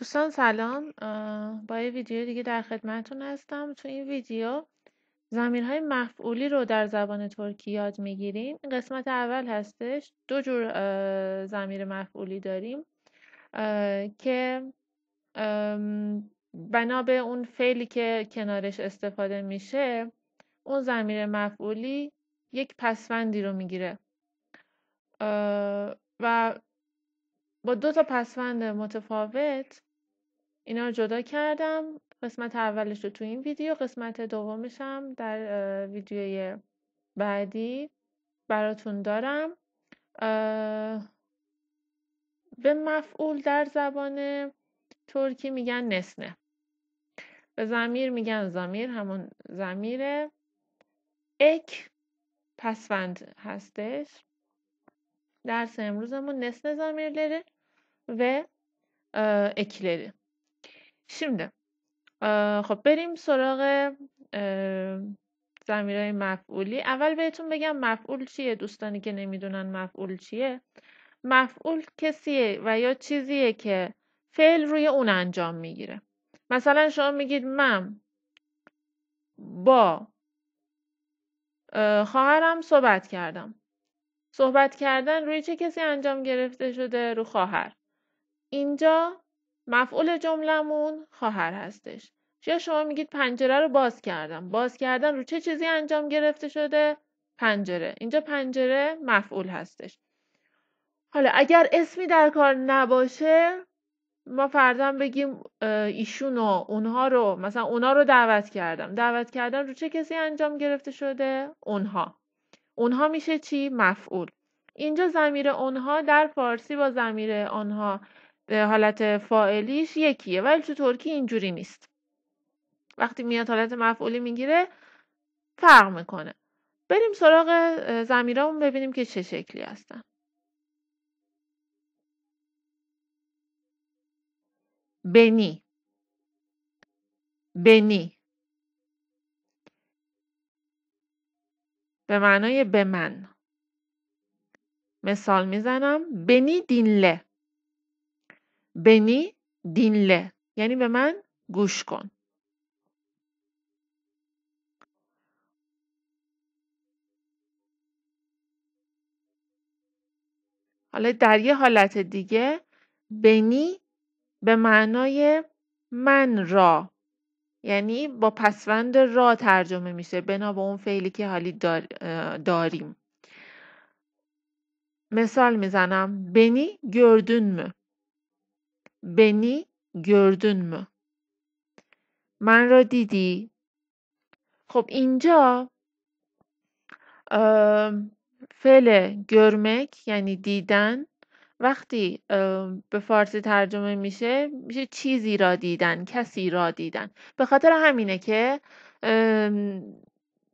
دوستان سلام با یه ویدیو دیگه در خدمتون هستم تو این ویدیو زمینهای مفعولی رو در زبان ترکی یاد میگیریم قسمت اول هستش دو جور زمیر مفعولی داریم که بنا به اون فعلی که کنارش استفاده میشه اون زمیر مفعولی یک پسوندی رو میگیره و با دو تا پسوند متفاوت اینا جدا کردم قسمت اولش رو تو این ویدیو قسمت دومش هم در ویدیوی بعدی براتون دارم به مفعول در زبان ترکی میگن نسنه به زمیر میگن زمیر همون زمیره اک پسوند هستش درس امروزمون نسن زمیرleri ve و ekleri. شیمده خب بریم سراغ زمیرهای مفعولی اول بهتون بگم مفعول چیه دوستانی که نمیدونن مفعول چیه مفعول کسیه و یا چیزیه که فعل روی اون انجام میگیره مثلا شما میگید من با خواهرم صحبت کردم صحبت کردن روی چه کسی انجام گرفته شده رو خواهر اینجا مفعول جملمون خواهر هستش یا شما میگید پنجره رو باز کردم باز کردن رو چه چیزی انجام گرفته شده پنجره اینجا پنجره مفعول هستش حالا اگر اسمی در کار نباشه ما فردا بگیم ایشون و اونها رو مثلا اونها رو دعوت کردم دعوت کردن رو چه کسی انجام گرفته شده اونها اونها میشه چی مفعول اینجا زمیر اونها در فارسی با زمیر آنها حالت فائلیش یکیه ولی تو ترکی اینجوری نیست وقتی میاد حالت مفعولی میگیره فرق میکنه بریم سراغ زمیرامون ببینیم که چه شکلی هستن بنی بنی به معنای به من مثال میزنم بنی دینله بنی دینله یعنی به من گوش کن حالا در یه حالت دیگه بنی به معنای من را یعنی با پسوند را ترجمه میشه بنا به اون فعلی که حالی داریم مثال میزنم بنی گردون بنی، gördün من را دیدی؟ خب اینجا فعل گرمک یعنی دیدن وقتی به فارسی ترجمه میشه میشه چیزی را دیدن کسی را دیدن به خاطر همینه که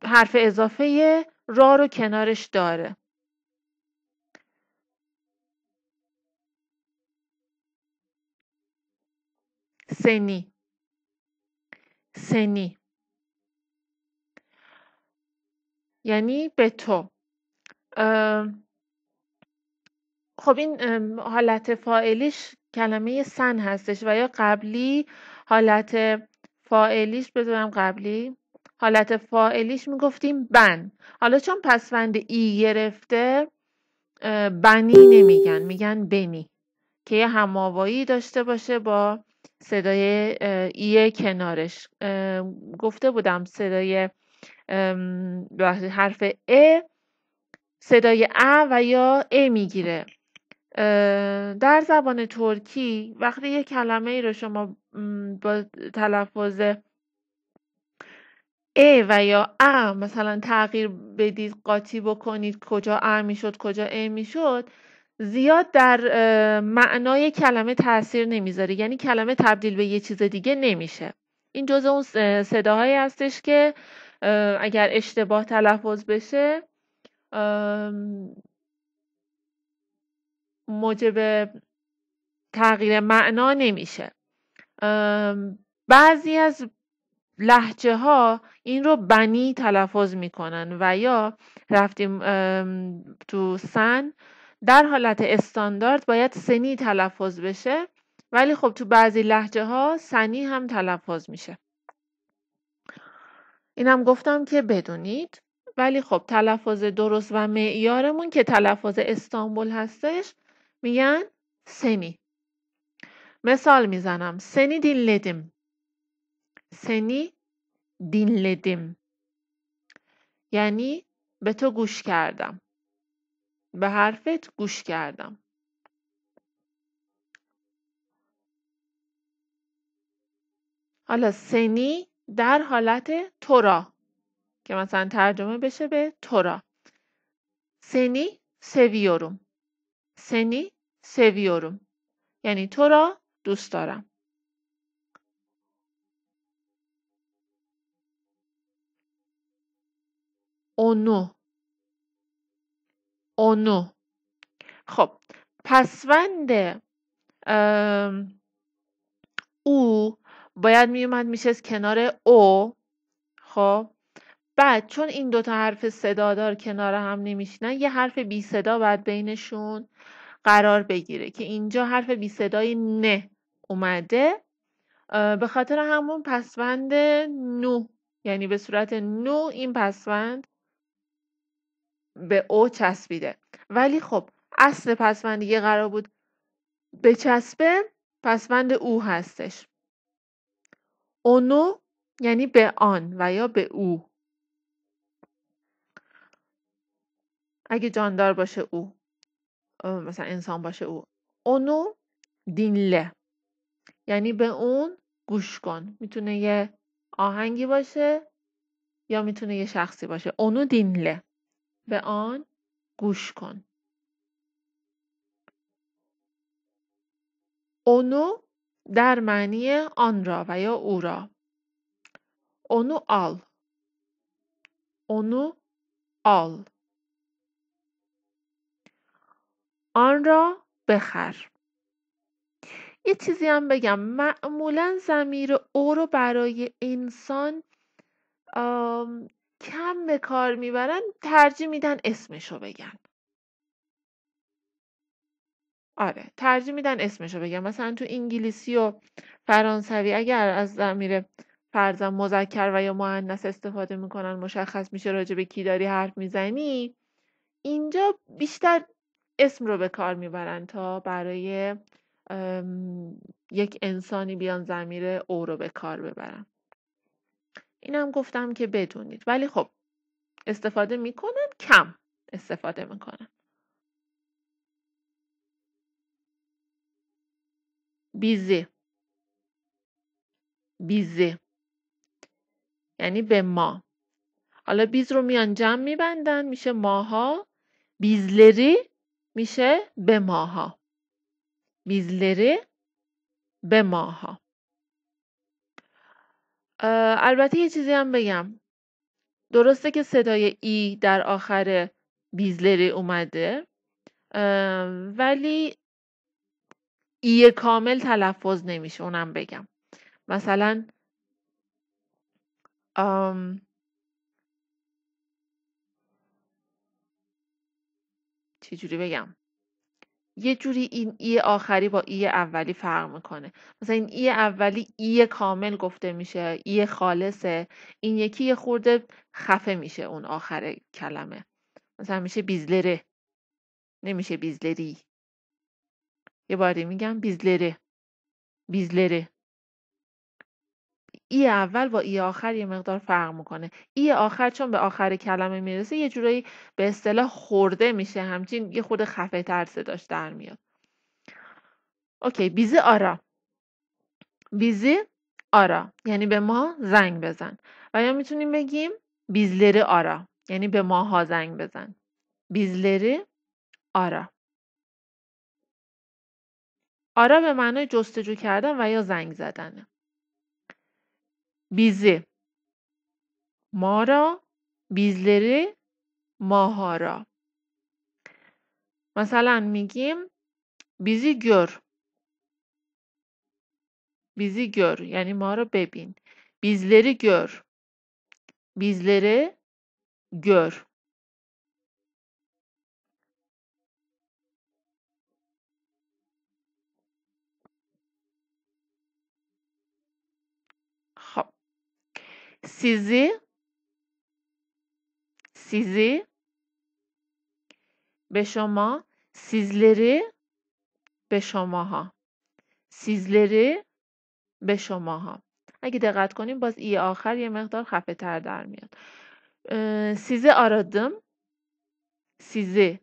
حرف اضافه را رو کنارش داره سنی سنی یعنی به تو خب این حالت فائلیش کلمه سن هستش و یا قبلی حالت فائلیش بذارم قبلی حالت فائلیش میگفتیم بن حالا چون پسوند ای گرفته بنی نمیگن میگن بنی که یه هماوایی داشته باشه با صدای ایه کنارش گفته بودم صدای حرف ا صدای ا و یا ا میگیره در زبان ترکی وقتی یه کلمه ای رو شما با تلفظ ا و یا ا مثلا تغییر بدید قاطی بکنید کجا ا میشد کجا ا میشد زیاد در معنای کلمه تاثیر نمیذاره یعنی کلمه تبدیل به یه چیز دیگه نمیشه این جزء اون صداهایی هستش که اگر اشتباه تلفظ بشه موجب تغییر معنا نمیشه بعضی از لحجه ها این رو بنی تلفظ میکنن و یا رفتیم تو سن در حالت استاندارد باید سنی تلفظ بشه ولی خب تو بعضی لحجه ها سنی هم تلفظ میشه اینم گفتم که بدونید ولی خب تلفظ درست و معیارمون که تلفظ استانبول هستش میگن سنی مثال میزنم سنی دینلدیم سنی دینلدیم یعنی به تو گوش کردم به حرفت گوش کردم. حالا سنی در حالت تورا که مثلا ترجمه بشه به تورا سنی سویورم سنی سویورم یعنی تو را دوست دارم اونو اونو خب پسوند او باید میومد میشست کنار او خب بعد چون این دوتا حرف صدادار کنار هم نمیشینن یه حرف بی صدا باید بینشون قرار بگیره که اینجا حرف بی صدای نه اومده به خاطر همون پسوند نو یعنی به صورت نو این پسوند به او چسبیده ولی خب اصل پسوند یه قرار بود به چسبه پسوند او هستش اونو یعنی به آن و یا به او اگه جاندار باشه او مثلا انسان باشه او اونو دینله یعنی به اون گوش کن میتونه یه آهنگی باشه یا میتونه یه شخصی باشه اونو دینله به آن گوش کن. اونو در معنی آن را و یا او را. اونو آل. اونو آل. آن را بخر. یه چیزی هم بگم معمولا زمیر او رو برای انسان کم به کار میبرن ترجیح میدن اسمشو بگن آره ترجیح میدن اسمشو بگن مثلا تو انگلیسی و فرانسوی اگر از ضمیر فرزن مذکر و یا مهندس استفاده میکنن مشخص میشه راجع به کی داری حرف میزنی اینجا بیشتر اسم رو به کار میبرن تا برای یک انسانی بیان زمیر او رو به کار ببرن اینم گفتم که بدونید ولی خب استفاده میکنن کم استفاده میکنم بیزه بیزه یعنی به ما حالا بیز رو میان جمع میبندن میشه ماها بیزلری میشه به ماها بیزلری به ماها البته یه چیزی هم بگم درسته که صدای ای در آخر بیزلری اومده ولی ای کامل تلفظ نمیشه اونم بگم مثلا آم چجوری بگم یه جوری این ای آخری با ای اولی فرق میکنه مثلا این ای اولی ای کامل گفته میشه ای خالصه این یکی یه خورده خفه میشه اون آخر کلمه مثلا میشه بیزلره نمیشه بیزلری یه باری میگم بیزلره بیزلره ای اول با ای آخر یه مقدار فرق میکنه ای آخر چون به آخر کلمه میرسه یه جورایی به اصطلاح خورده میشه همچین یه خود خفه تر صداش در میاد اوکی بیزی آرا بیزی آرا یعنی به ما زنگ بزن و یا میتونیم بگیم بیزلری آرا یعنی به ماها زنگ بزن بیزلری آرا آرا به معنای جستجو کردن و یا زنگ زدنه bizi. Mara bizleri mahara. Mesela, میگیم Bizi gör, bizi gör. Yani Mara, bebin. Bizleri gör bizleri gör sizi sizi به شما sizleri به شماها sizleri به شماها اگه دقت کنیم باز ای آخر یه مقدار خفه تر در میاد سیزه آرادم سیزه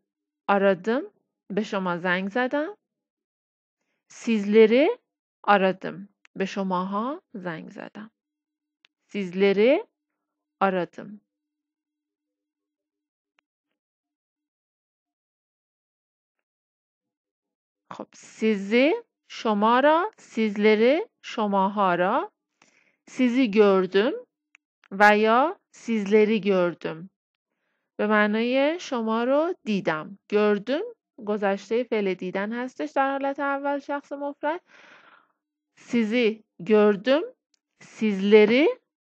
آرادم به شما زنگ زدم سیزلری آرادم به شماها زنگ زدم sizleri aradım. خب sizi şomara, sizleri şomahara, sizi gördüm و یا sizleri gördüm به معنای شما رو دیدم گردم گذشته فعل دیدن هستش در حالت اول شخص مفرد سیزی گردم سیزلری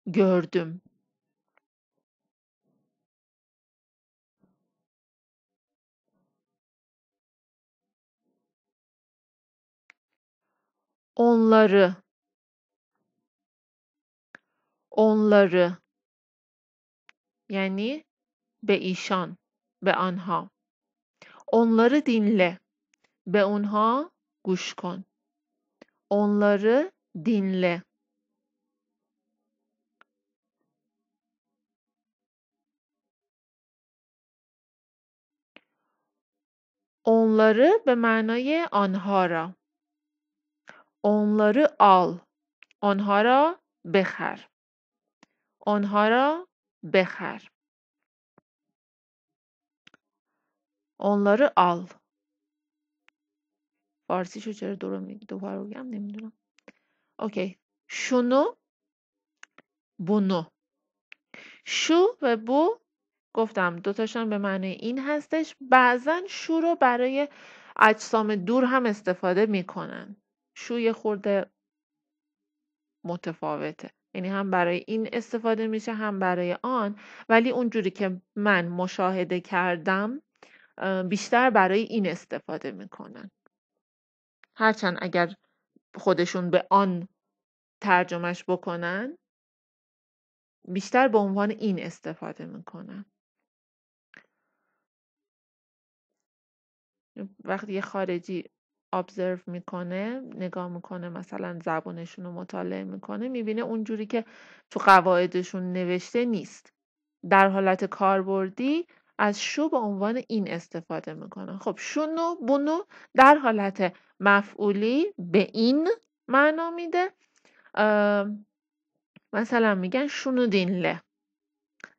Gördüm. Onları. Onları. Yani beişan, beanha. Onları dinle. Beunha guş kon. Onları dinle. Onları به معنای آنها را onları al آنها را بخر آنها را بخر onları al فارسی چرا درو میگی دوباره میگم نمیدونم اوکی شونو بونو شو و بو گفتم دوتاشان به معنی این هستش بعضا شو رو برای اجسام دور هم استفاده میکنن شوی خورده متفاوته یعنی هم برای این استفاده میشه هم برای آن ولی اونجوری که من مشاهده کردم بیشتر برای این استفاده میکنن هرچند اگر خودشون به آن ترجمهش بکنن بیشتر به عنوان این استفاده میکنن وقتی یه خارجی ابزرو میکنه نگاه میکنه مثلا زبانشون رو مطالعه میکنه میبینه اونجوری که تو قواعدشون نوشته نیست در حالت کاربردی از شو به عنوان این استفاده میکنه خب شونو بونو در حالت مفعولی به این معنا میده مثلا میگن شونو دینله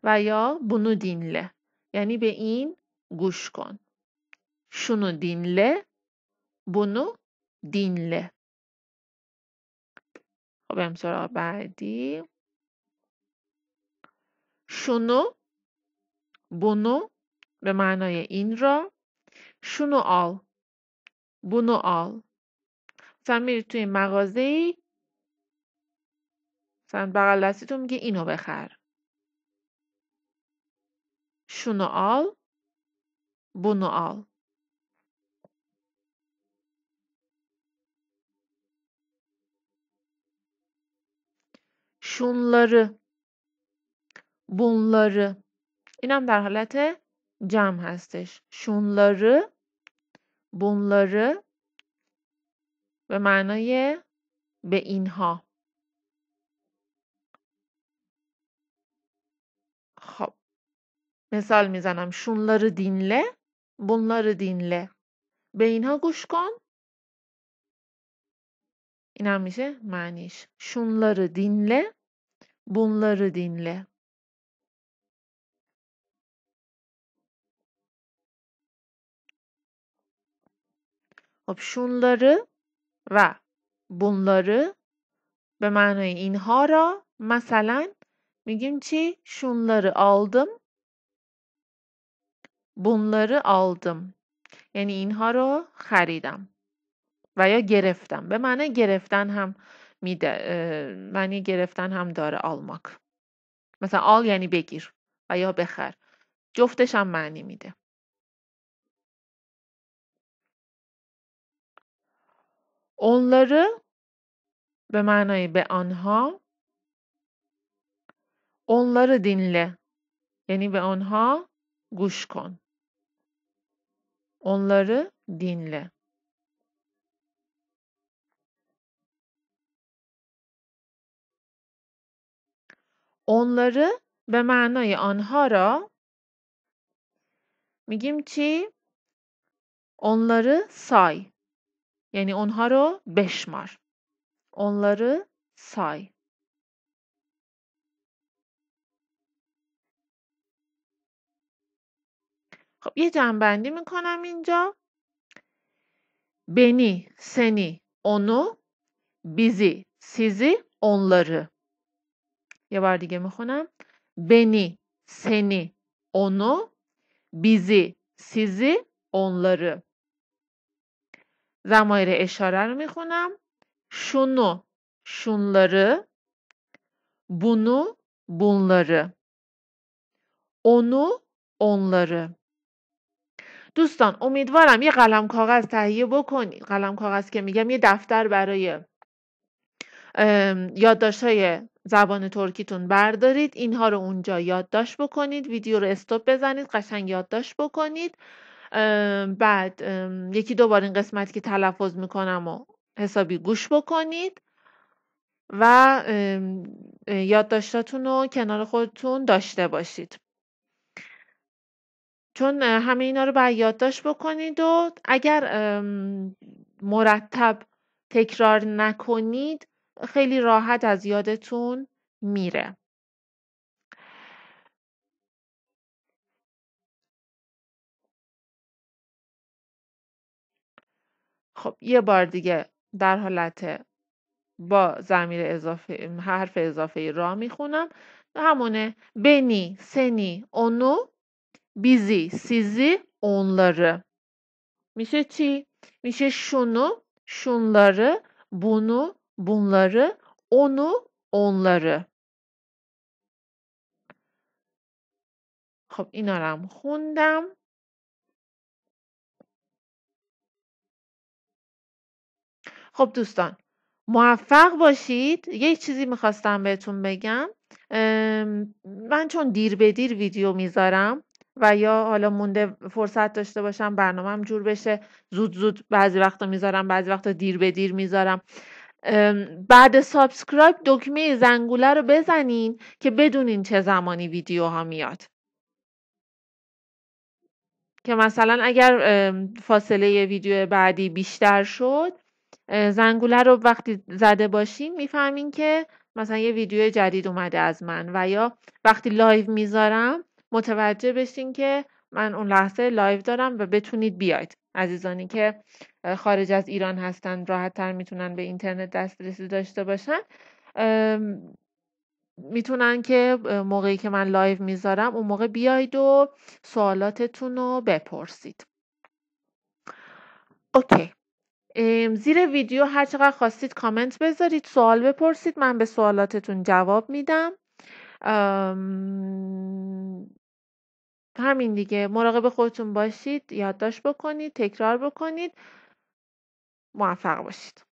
و یا بونو دینله یعنی به این گوش کن شونو dinle, بونو dinle. خب بریم سراغ بعدی شونو بونو به معنای این را شونو آل بونو آل مثلا میری توی مغازه ای مثلا بغل دستیتون میگه اینو بخر شونو آل بونو آل شونları bunları اینم در حالت جمع هستش شونları bunları به معنای به اینها خب مثال میزنم شونları dinle bunları dinle به اینها گوش کن اینم میشه معنیش شونları dinle Bunları dinle. Hop şunları و bunları به معنای اینها را مثلا میگیم چی شونları aldım bunları aldım یعنی اینها رو خریدم و یا گرفتم به معنی گرفتن هم میده معنی گرفتن هم داره آلماک مثلا آل یعنی بگیر و یا بخر جفتش هم معنی میده onları به معنای به آنها onları dinle یعنی به آنها گوش کن onları دینله Onları به معنای آنها را میگیم چی؟ onları say. Yani onها رو beşmar. Onları say. خب یه جنبندی میکنم اینجا beni, seni, onu, bizi, sizi, onları. یه بار دیگه میخونم بنی سنی اونو، بیزی، سیزی، اونلارو. زمایر اشاره رو میخونم شونو شونلارو بونو، بونلارو، اونو، اونلارو. دوستان امیدوارم یه قلم کاغذ تهیه بکنید قلم کاغذ که میگم یه دفتر برای یادداشت های زبان ترکیتون بردارید اینها رو اونجا یادداشت بکنید ویدیو رو استوب بزنید قشنگ یادداشت بکنید بعد یکی دوبار این قسمت که تلفظ میکنم و حسابی گوش بکنید و یادداشتاتون رو کنار خودتون داشته باشید چون همه اینا رو بر یادداشت بکنید و اگر مرتب تکرار نکنید خیلی راحت از یادتون میره خب یه بار دیگه در حالت با زمیر اضافه حرف اضافه را میخونم همونه بنی سنی اونو بیزی سیزی اونلاره میشه چی؟ میشه شونو شونلاره بونو bunları, onu, onları. خب اینا رو هم خوندم خب دوستان موفق باشید یک چیزی میخواستم بهتون بگم من چون دیر به دیر ویدیو میذارم و یا حالا مونده فرصت داشته باشم برنامهم جور بشه زود زود بعضی وقتا میذارم بعضی وقتا دیر به دیر میذارم بعد سابسکرایب دکمه زنگوله رو بزنین که بدونین چه زمانی ها میاد که مثلا اگر فاصله ویدیو بعدی بیشتر شد زنگوله رو وقتی زده باشین میفهمین که مثلا یه ویدیو جدید اومده از من و یا وقتی لایو میذارم متوجه بشین که من اون لحظه لایو دارم و بتونید بیاید عزیزانی که خارج از ایران هستن راحت تر میتونن به اینترنت دسترسی داشته باشن میتونن که موقعی که من لایو میذارم اون موقع بیاید و سوالاتتون رو بپرسید اوکی زیر ویدیو هر چقدر خواستید کامنت بذارید سوال بپرسید من به سوالاتتون جواب میدم همین دیگه مراقب خودتون باشید یادداشت بکنید تکرار بکنید موفق باشید